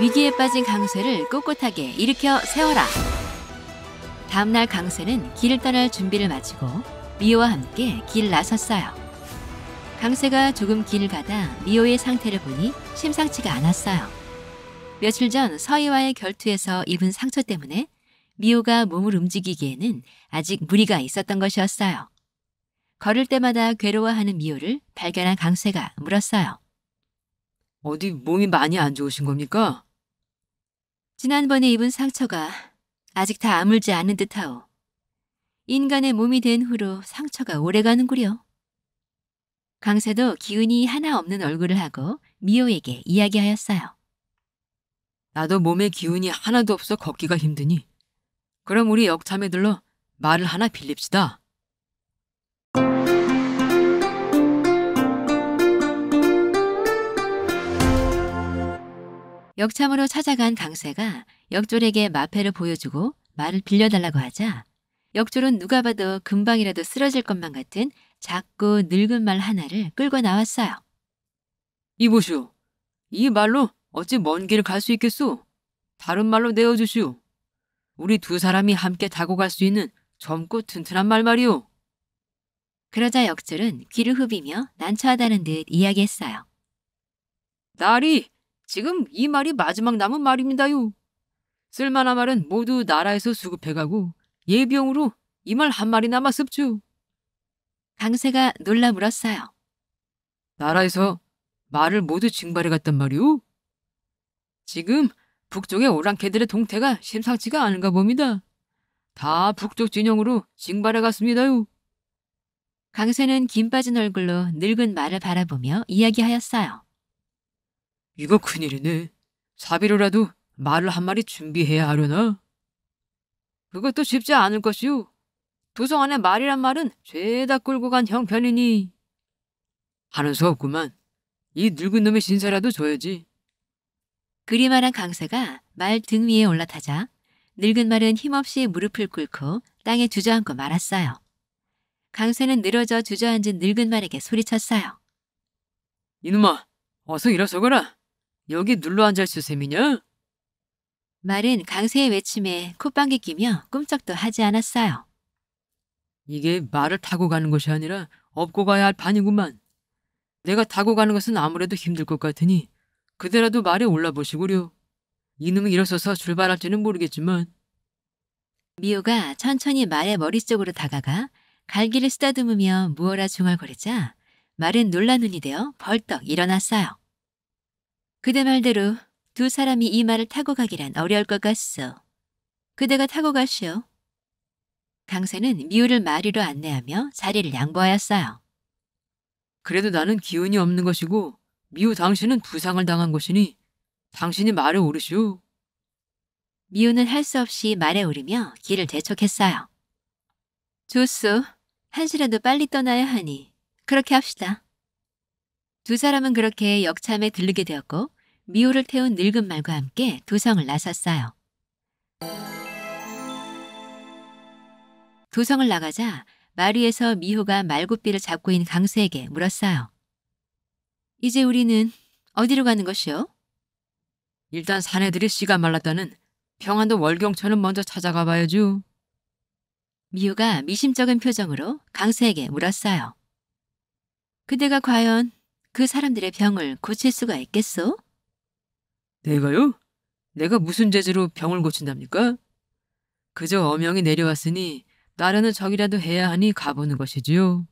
위기에 빠진 강세를 꿋꿋하게 일으켜 세워라. 다음날 강세는 길을 떠날 준비를 마치고 미호와 함께 길 나섰어요. 강세가 조금 길을 가다 미호의 상태를 보니 심상치가 않았어요. 며칠 전 서희와의 결투에서 입은 상처 때문에 미호가 몸을 움직이기에는 아직 무리가 있었던 것이었어요. 걸을 때마다 괴로워하는 미호를 발견한 강세가 물었어요. 어디 몸이 많이 안 좋으신 겁니까? 지난번에 입은 상처가 아직 다 아물지 않은 듯하오. 인간의 몸이 된 후로 상처가 오래가는구려. 강세도 기운이 하나 없는 얼굴을 하고 미호에게 이야기하였어요. 나도 몸에 기운이 하나도 없어 걷기가 힘드니 그럼 우리 역참에 들러 말을 하나 빌립시다. 역참으로 찾아간 강세가 역졸에게 마패를 보여주고 말을 빌려달라고 하자 역졸은 누가 봐도 금방이라도 쓰러질 것만 같은 작고 늙은 말 하나를 끌고 나왔어요. 이보시오. 이 말로 어찌 먼 길을 갈 수 있겠소? 다른 말로 내어주시오. 우리 두 사람이 함께 타고 갈 수 있는 젊고 튼튼한 말 말이오. 그러자 역졸은 귀를 흡이며 난처하다는 듯 이야기했어요. 날이 지금 이 말이 마지막 남은 말입니다요. 쓸만한 말은 모두 나라에서 수급해가고 예비용으로 이 말 한 마리 남았습죠. 강세가 놀라 물었어요. 나라에서 말을 모두 징발해갔단 말이오? 지금 북쪽의 오랑캐들의 동태가 심상치가 않은가 봅니다. 다 북쪽 진영으로 징발해갔습니다요. 강세는 긴 빠진 얼굴로 늙은 말을 바라보며 이야기하였어요. 이거 큰일이네. 사비로라도 말을 한 마리 준비해야 하려나? 그것도 쉽지 않을 것이오. 도성 안에 말이란 말은 죄다 끌고 간 형편이니. 하는 수 없구만. 이 늙은 놈의 신세라도 줘야지. 그리 말한 강사가 말 등 위에 올라타자 늙은 말은 힘없이 무릎을 꿇고 땅에 주저앉고 말았어요. 강세는 늘어져 주저앉은 늙은 말에게 소리쳤어요. 이놈아, 어서 일어서거라. 여기 눌러 앉아있을 셈이냐? 말은 강세의 외침에 콧방귀 끼며 꿈쩍도 하지 않았어요. 이게 말을 타고 가는 것이 아니라 업고 가야 할 반이구만. 내가 타고 가는 것은 아무래도 힘들 것 같으니 그대라도 말에 올라보시구려. 이놈이 일어서서 출발할지는 모르겠지만. 미호가 천천히 말의 머릿 속으로 다가가 갈기를 쓰다듬으며 무어라 중얼거리자 말은 놀란 눈이 되어 벌떡 일어났어요. 그대 말대로 두 사람이 이 말을 타고 가기란 어려울 것 같소. 그대가 타고 가시오. 강세는 미우를 마리로 안내하며 자리를 양보하였어요. 그래도 나는 기운이 없는 것이고 미우 당신은 부상을 당한 것이니 당신이 말에 오르시오. 미우는 할 수 없이 말에 오르며 길을 대촉했어요. 좋소. 한시라도 빨리 떠나야 하니 그렇게 합시다. 두 사람은 그렇게 역참에 들르게 되었고 미호를 태운 늙은 말과 함께 도성을 나섰어요. 도성을 나가자 마리에서 미호가 말굽비를 잡고 있는 강수에게 물었어요. 이제 우리는 어디로 가는 것이요? 일단 사내들이 씨가 말랐다는 평안도 월경천은 먼저 찾아가 봐야죠. 미호가 미심쩍은 표정으로 강수에게 물었어요. 그대가 과연 그 사람들의 병을 고칠 수가 있겠소? 내가요? 내가 무슨 재주로 병을 고친답니까? 그저 어명이 내려왔으니 나라는 적이라도 해야 하니 가보는 것이지요.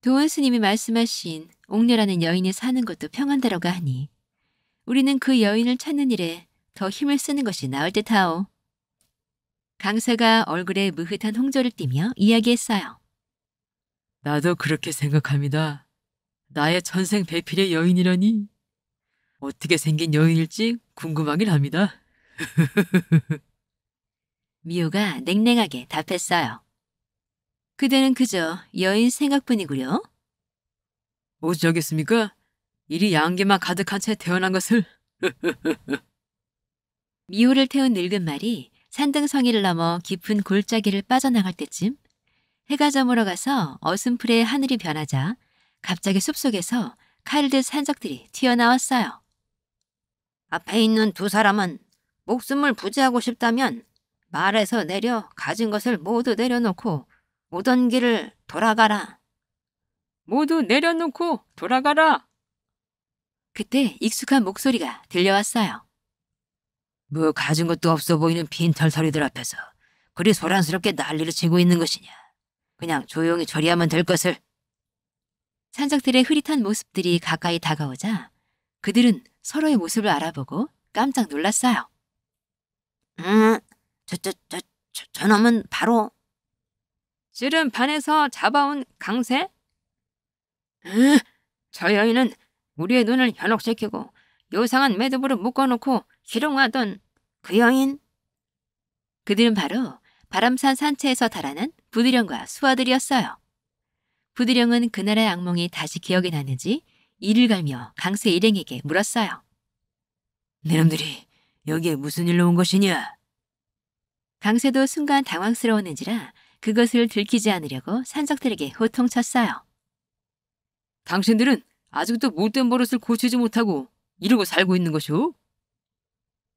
도원 스님이 말씀하신 옥녀라는 여인이 사는 것도 평안다라고 하니 우리는 그 여인을 찾는 일에 더 힘을 쓰는 것이 나을 듯하오. 강사가 얼굴에 무흐한 홍조를 띠며 이야기했어요. 나도 그렇게 생각합니다. 나의 전생 배필의 여인이라니 어떻게 생긴 여인일지 궁금하긴 합니다. 미호가 냉랭하게 답했어요. 그대는 그저 여인 생각뿐이구려. 오죽하겠습니까? 이리 양계만 가득한 채 태어난 것을. 미호를 태운 늙은 말이 산등성이를 넘어 깊은 골짜기를 빠져나갈 때쯤 해가 저물어 가서 어슴풀의 하늘이 변하자 갑자기 숲속에서 칼을 산적들이 튀어나왔어요. 앞에 있는 두 사람은 목숨을 부지하고 싶다면 말에서 내려 가진 것을 모두 내려놓고 오던 길을 돌아가라. 모두 내려놓고 돌아가라. 그때 익숙한 목소리가 들려왔어요. 뭐 가진 것도 없어 보이는 빈털터리들 앞에서 그리 소란스럽게 난리를 치고 있는 것이냐. 그냥 조용히 처리하면 될 것을 산적들의 흐릿한 모습들이 음. 가까이 다가오자 그들은 서로의 모습을 알아보고 깜짝 놀랐어요. 음, 저, 저, 저, 저, 저놈은 바로 지른 반에서 잡아온 강세? 음, 저 여인은 우리의 눈을 현혹시키고 요상한 매듭으로 묶어놓고 희롱하던 그 여인? 그들은 바로 바람산 산채에서 달아난 부드령과 수아들이었어요. 부드령은 그날의 악몽이 다시 기억이 나는지 이를 갈며 강세 일행에게 물었어요. 내놈들이 여기에 무슨 일로 온 것이냐? 강세도 순간 당황스러웠는지라 그것을 들키지 않으려고 산적들에게 호통쳤어요. 당신들은 아직도 못된 버릇을 고치지 못하고 이러고 살고 있는 것이오?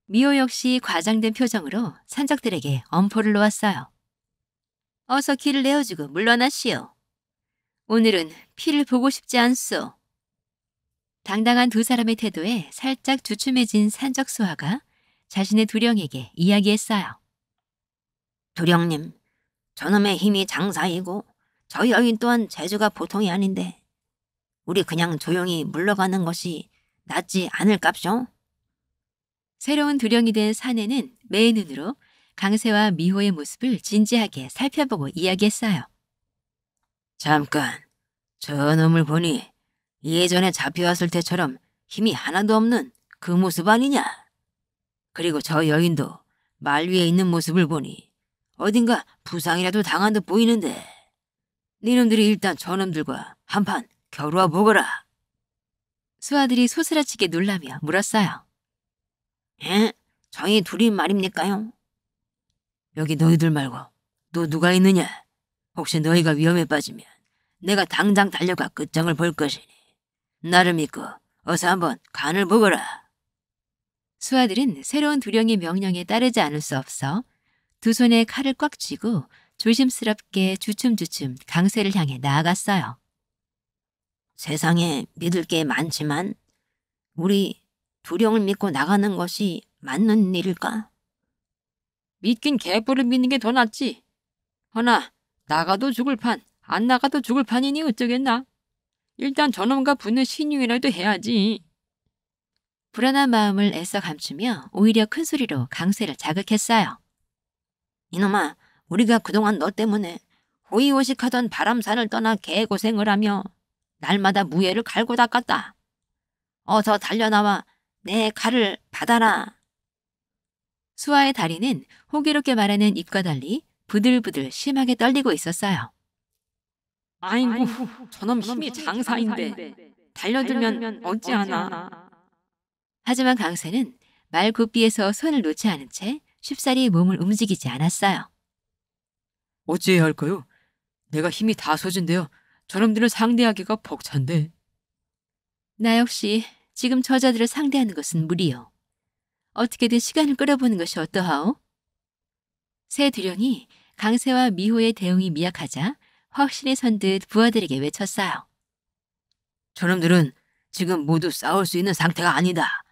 미호 역시 과장된 표정으로 산적들에게 엄포를 놓았어요. 어서 길을 내어주고 물러나시오. 오늘은 피를 보고 싶지 않소. 당당한 두 사람의 태도에 살짝 주춤해진 산적수화가 자신의 두령에게 이야기했어요. 두령님, 저놈의 힘이 장사이고 저희 여인 또한 재주가 보통이 아닌데 우리 그냥 조용히 물러가는 것이 낫지 않을깝쇼? 새로운 두령이 된 사내는 매의 눈으로 강세와 미호의 모습을 진지하게 살펴보고 이야기했어요. 잠깐, 저 놈을 보니 예전에 잡혀왔을 때처럼 힘이 하나도 없는 그 모습 아니냐? 그리고 저 여인도 말 위에 있는 모습을 보니 어딘가 부상이라도 당한 듯 보이는데 니놈들이 일단 저놈들과 한 판 겨루어 보거라. 수아들이 소스라치게 놀라며 물었어요. 에? 예? 저희 둘이 말입니까요? 여기 너희들 말고 또 누가 있느냐? 혹시 너희가 위험에 빠지면 내가 당장 달려가 끝장을 볼 것이니 나를 믿고 어서 한번 간을 보거라. 수아들은 새로운 두령의 명령에 따르지 않을 수 없어 두 손에 칼을 꽉 쥐고 조심스럽게 주춤주춤 강세를 향해 나아갔어요. 세상에 믿을 게 많지만 우리 두령을 믿고 나가는 것이 맞는 일일까? 믿긴 개뿔을 믿는 게 더 낫지. 허나 나가도 죽을 판, 안 나가도 죽을 판이니 어쩌겠나? 일단 저놈과 붙는 신용이라도 해야지. 불안한 마음을 애써 감추며 오히려 큰 소리로 강세를 자극했어요. 이놈아, 우리가 그동안 너 때문에 호의호식하던 바람산을 떠나 개고생을 하며 날마다 무예를 갈고 닦았다. 어서 달려나와 내 칼을 받아라. 수아의 다리는 호기롭게 말하는 입과 달리 부들부들 심하게 떨리고 있었어요. 아, 아이고, 아이고 저놈 힘이 장사인데, 장사인데 달려들면, 달려들면 어찌하나. 하지만 강세는 말굽비에서 손을 놓지 않은 채 쉽사리 몸을 움직이지 않았어요. 어찌해야 할까요? 내가 힘이 다 소진되어 저놈들을 상대하기가 벅찬데. 나 역시 지금 저자들을 상대하는 것은 무리요. 어떻게든 시간을 끌어보는 것이 어떠하오? 새 두령이 강세와 미호의 대응이 미약하자 확실히 선듯 부하들에게 외쳤어요. 저놈들은 지금 모두 싸울 수 있는 상태가 아니다.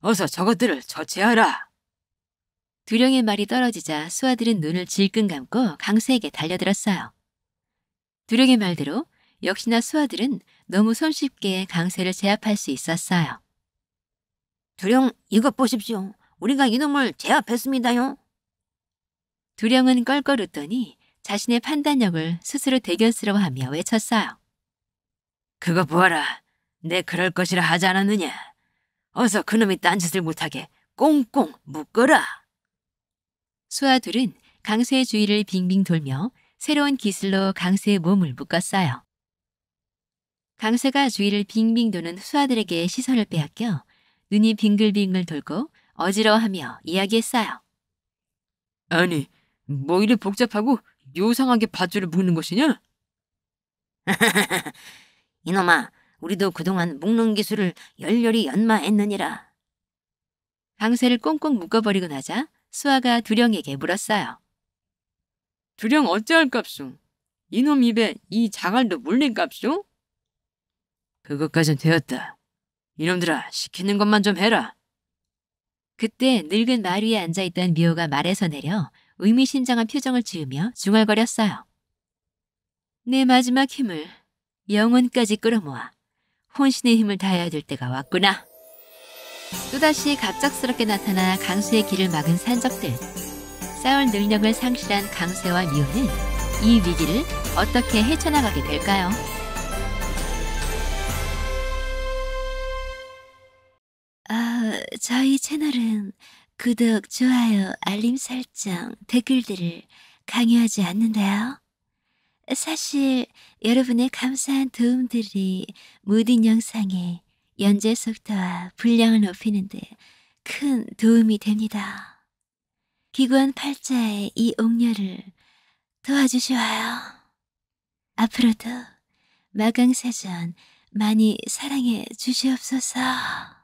어서 저것들을 처치하라. 두령의 말이 떨어지자 수아들은 눈을 질끈 감고 강세에게 달려들었어요. 두령의 말대로 역시나 수아들은 너무 손쉽게 강세를 제압할 수 있었어요. 두령, 이것 보십시오. 우리가 이놈을 제압했습니다요. 두령은 껄껄 웃더니 자신의 판단력을 스스로 대견스러워하며 외쳤어요. 그거 보아라. 내 그럴 것이라 하지 않았느냐. 어서 그놈이 딴짓을 못하게 꽁꽁 묶어라. 수아 들은 강수의 주위를 빙빙 돌며 새로운 기술로 강수의 몸을 묶었어요. 강수가 주위를 빙빙 도는 수아들에게 시선을 빼앗겨 눈이 빙글빙글 돌고 어지러워하며 이야기했어요. 아니, 뭐 이리 복잡하고 요상하게 밧줄을 묶는 것이냐? 이놈아, 우리도 그동안 묶는 기술을 열렬히 연마했느니라. 방세를 꽁꽁 묶어버리고 나자 수아가 두령에게 물었어요. 두령 어찌할 값수? 이놈 입에 이 자갈도 물린 값수? 그것까진 되었다. 이놈들아, 시키는 것만 좀 해라. 그때 늙은 마루에 앉아있던 미호가 말에서 내려 의미심장한 표정을 지으며 중얼거렸어요. 내 마지막 힘을 영혼까지 끌어모아 혼신의 힘을 다해야 될 때가 왔구나. 또다시 갑작스럽게 나타나 강수의 길을 막은 산적들. 싸울 능력을 상실한 강세와 미호는 이 위기를 어떻게 헤쳐나가게 될까요? 아, 저희 채널은 구독, 좋아요, 알림 설정, 댓글들을 강요하지 않는데요. 사실 여러분의 감사한 도움들이 모든 영상의 연재 속도와 분량을 높이는 데큰 도움이 됩니다. 기구한 팔자의 이 옥녀를 도와주시와요. 앞으로도 마강사전 많이 사랑해 주시옵소서.